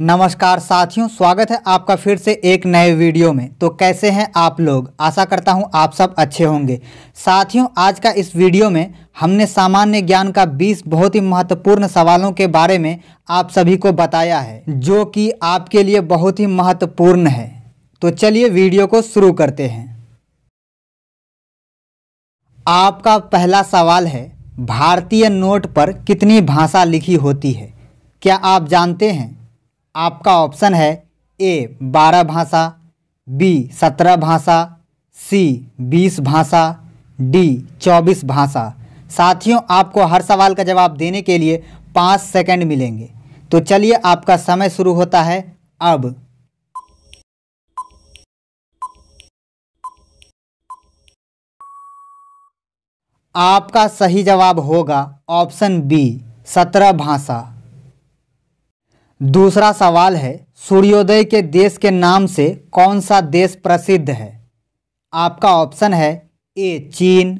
नमस्कार साथियों स्वागत है आपका फिर से एक नए वीडियो में तो कैसे हैं आप लोग आशा करता हूं आप सब अच्छे होंगे साथियों आज का इस वीडियो में हमने सामान्य ज्ञान का 20 बहुत ही महत्वपूर्ण सवालों के बारे में आप सभी को बताया है जो कि आपके लिए बहुत ही महत्वपूर्ण है तो चलिए वीडियो को शुरू करते हैं आपका पहला सवाल है भारतीय नोट पर कितनी भाषा लिखी होती है क्या आप जानते हैं आपका ऑप्शन है ए बारह भाषा बी सत्रह भाषा सी बीस भाषा डी चौबीस भाषा साथियों आपको हर सवाल का जवाब देने के लिए पाँच सेकंड मिलेंगे तो चलिए आपका समय शुरू होता है अब आपका सही जवाब होगा ऑप्शन बी सत्रह भाषा दूसरा सवाल है सूर्योदय के देश के नाम से कौन सा देश प्रसिद्ध है आपका ऑप्शन है ए चीन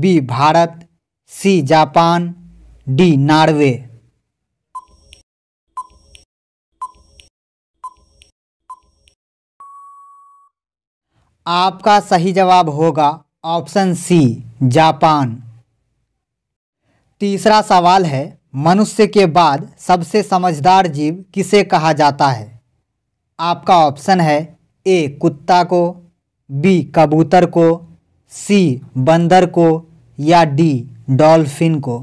B Bharat C Japan D Norway आपका सही जवाब होगा ऑप्शन सी जापान तीसरा सवाल है मनुष्य के बाद सबसे समझदार जीव किसे कहा जाता है आपका ऑप्शन है ए कुत्ता को बी कबूतर को सी बंदर को या डी डॉल्फिन को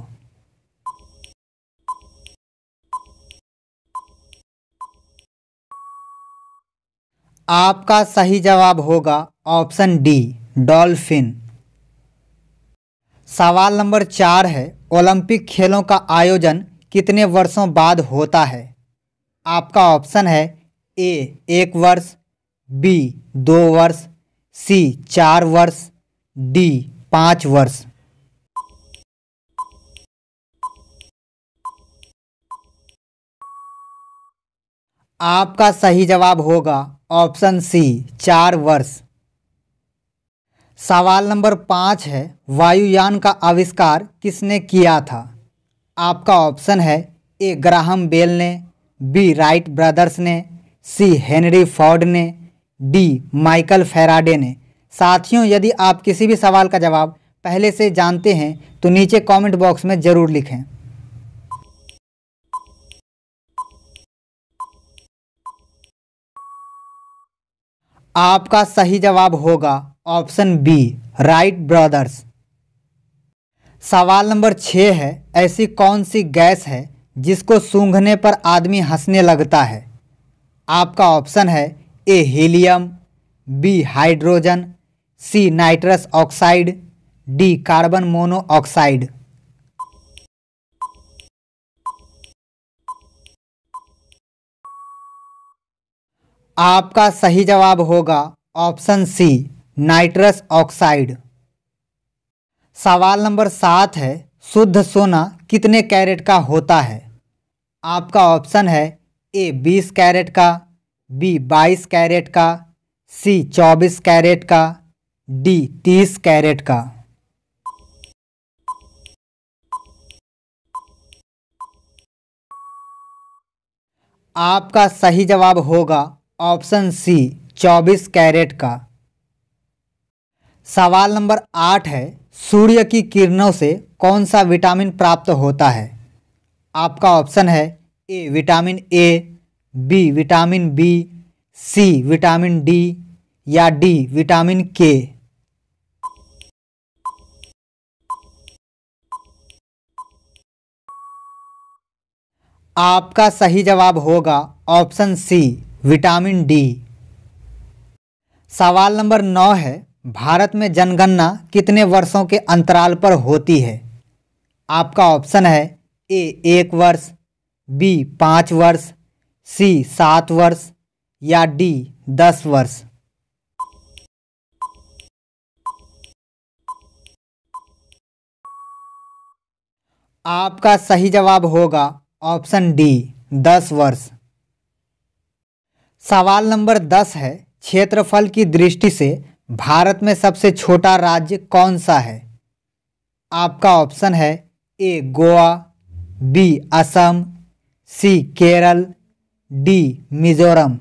आपका सही जवाब होगा ऑप्शन डी डॉल्फिन सवाल नंबर चार है ओलंपिक खेलों का आयोजन कितने वर्षों बाद होता है आपका ऑप्शन है ए एक वर्ष बी दो वर्ष सी चार वर्ष डी पाँच वर्ष आपका सही जवाब होगा ऑप्शन सी चार वर्ष सवाल नंबर पाँच है वायुयान का आविष्कार किसने किया था आपका ऑप्शन है ए ग्राहम बेल ने बी राइट ब्रदर्स ने सी हेनरी फोर्ड ने डी माइकल फेराडे ने साथियों यदि आप किसी भी सवाल का जवाब पहले से जानते हैं तो नीचे कमेंट बॉक्स में ज़रूर लिखें आपका सही जवाब होगा ऑप्शन बी राइट ब्रदर्स सवाल नंबर छः है ऐसी कौन सी गैस है जिसको सूंघने पर आदमी हंसने लगता है आपका ऑप्शन है A helium B hydrogen C nitrous oxide D carbon monoxide आपका सही जवाब होगा ऑप्शन सी नाइट्रस ऑक्साइड सवाल नंबर सात है शुद्ध सोना कितने कैरेट का होता है आपका ऑप्शन है ए बीस कैरेट का बी बाईस कैरेट का सी चौबीस कैरेट का डी तीस कैरेट का आपका सही जवाब होगा ऑप्शन सी चौबीस कैरेट का सवाल नंबर आठ है सूर्य की किरणों से कौन सा विटामिन प्राप्त होता है आपका ऑप्शन है A vitamin A B vitamin B C vitamin D या डी विटामिन के आपका सही जवाब होगा ऑप्शन सी विटामिन डी सवाल नंबर नौ है भारत में जनगणना कितने वर्षों के अंतराल पर होती है आपका ऑप्शन है ए एक वर्ष बी पाँच वर्ष सी सात वर्ष या डी दस वर्ष आपका सही जवाब होगा ऑप्शन डी दस वर्ष सवाल नंबर दस है क्षेत्रफल की दृष्टि से भारत में सबसे छोटा राज्य कौन सा है आपका ऑप्शन है A Goa B Assam C Kerala D Mizoram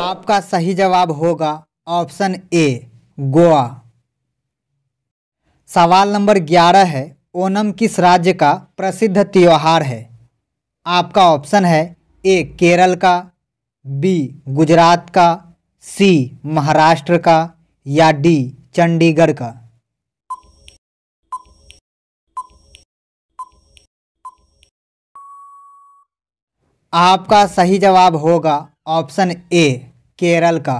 आपका सही जवाब होगा ऑप्शन ए गोवा सवाल नंबर ग्यारह है ओनम किस राज्य का प्रसिद्ध त्यौहार है आपका ऑप्शन है ए केरल का बी गुजरात का सी महाराष्ट्र का या डी चंडीगढ़ का आपका सही जवाब होगा ऑप्शन ए केरल का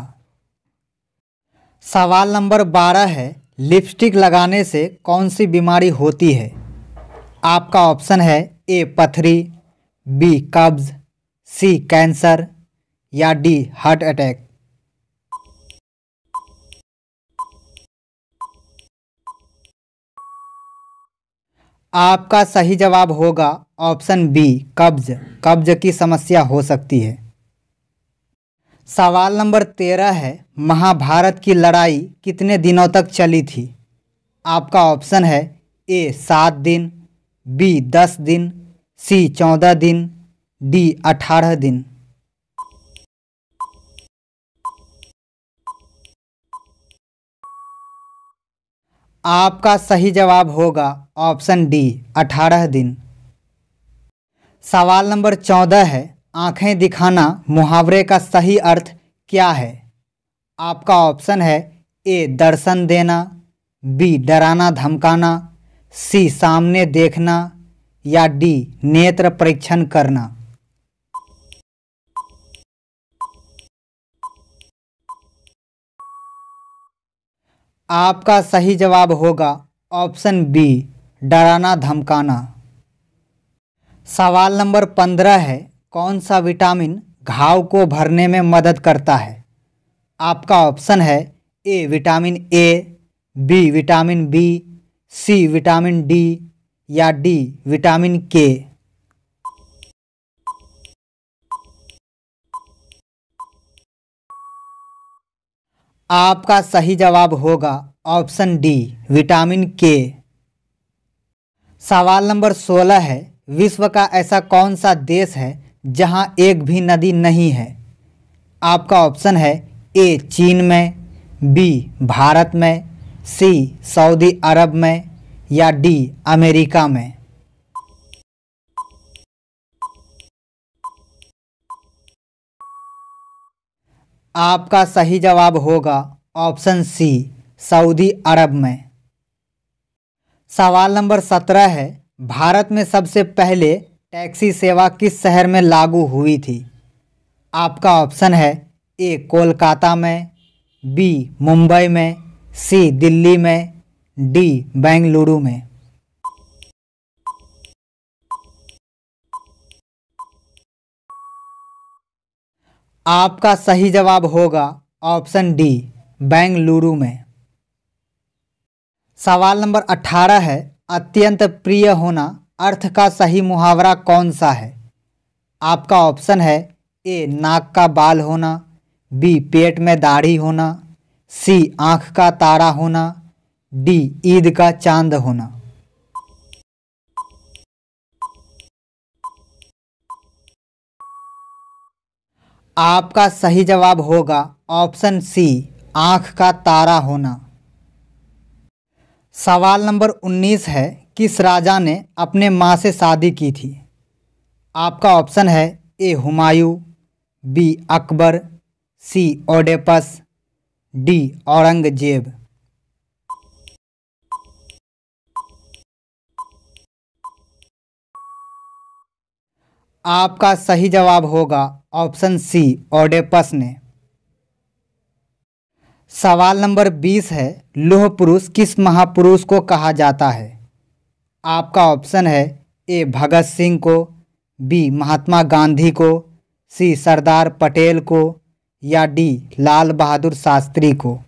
सवाल नंबर बारह है लिपस्टिक लगाने से कौन सी बीमारी होती है आपका ऑप्शन है ए पथरी बी कब्ज सी कैंसर या डी हार्ट अटैक आपका सही जवाब होगा ऑप्शन बी कब्ज कब्ज की समस्या हो सकती है सवाल नंबर तेरह है महाभारत की लड़ाई कितने दिनों तक चली थी आपका ऑप्शन है ए सात दिन बी दस दिन सी चौदह दिन डी अठारह दिन आपका सही जवाब होगा ऑप्शन डी अठारह दिन सवाल नंबर चौदह है आंखें दिखाना मुहावरे का सही अर्थ क्या है आपका ऑप्शन है ए दर्शन देना बी डराना धमकाना सी सामने देखना या डी नेत्र परीक्षण करना आपका सही जवाब होगा ऑप्शन बी डराना धमकाना सवाल नंबर पंद्रह है कौन सा विटामिन घाव को भरने में मदद करता है आपका ऑप्शन है A vitamin A B vitamin B C vitamin D या डी विटामिन के आपका सही जवाब होगा ऑप्शन डी विटामिन के सवाल नंबर सोलह है विश्व का ऐसा कौन सा देश है जहां एक भी नदी नहीं है आपका ऑप्शन है ए चीन में बी भारत में सी सऊदी अरब में या डी अमेरिका में आपका सही जवाब होगा ऑप्शन सी सऊदी अरब में सवाल नंबर सत्रह है भारत में सबसे पहले टैक्सी सेवा किस शहर में लागू हुई थी आपका ऑप्शन है ए कोलकाता में बी मुंबई में सी दिल्ली में डी बेंगलुरु में आपका सही जवाब होगा ऑप्शन डी बेंगलुरु में सवाल नंबर अठारह है अत्यंत प्रिय होना अर्थ का सही मुहावरा कौन सा है आपका ऑप्शन है ए नाक का बाल होना बी पेट में दाढ़ी होना सी आँख का तारा होना डी ईद का चांद होना आपका सही जवाब होगा ऑप्शन सी आँख का तारा होना सवाल नंबर 19 है किस राजा ने अपने माँ से शादी की थी आपका ऑप्शन है A Humayun B Akbar C Oedipus D Aurangzeb आपका सही जवाब होगा ऑप्शन सी ओडेपस ने सवाल नंबर बीस है लोह पुरुष किस महापुरुष को कहा जाता है आपका ऑप्शन है ए भगत सिंह को बी महात्मा गांधी को सी सरदार पटेल को या डी लाल बहादुर शास्त्री को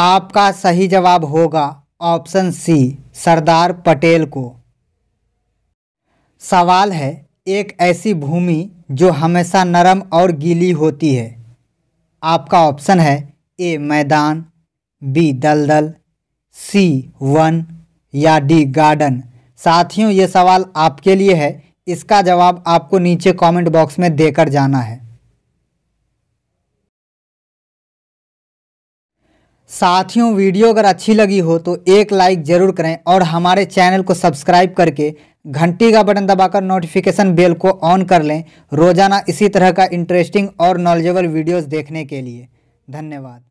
आपका सही जवाब होगा ऑप्शन सी सरदार पटेल को सवाल है एक ऐसी भूमि जो हमेशा नरम और गीली होती है आपका ऑप्शन है ए मैदान बी दलदल सी वन या डी गार्डन साथियों ये सवाल आपके लिए है इसका जवाब आपको नीचे कमेंट बॉक्स में देकर जाना है साथियों वीडियो अगर अच्छी लगी हो तो एक लाइक ज़रूर करें और हमारे चैनल को सब्सक्राइब करके घंटी का बटन दबाकर नोटिफिकेशन बेल को ऑन कर लें रोज़ाना इसी तरह का इंटरेस्टिंग और नॉलेजेबल वीडियोस देखने के लिए धन्यवाद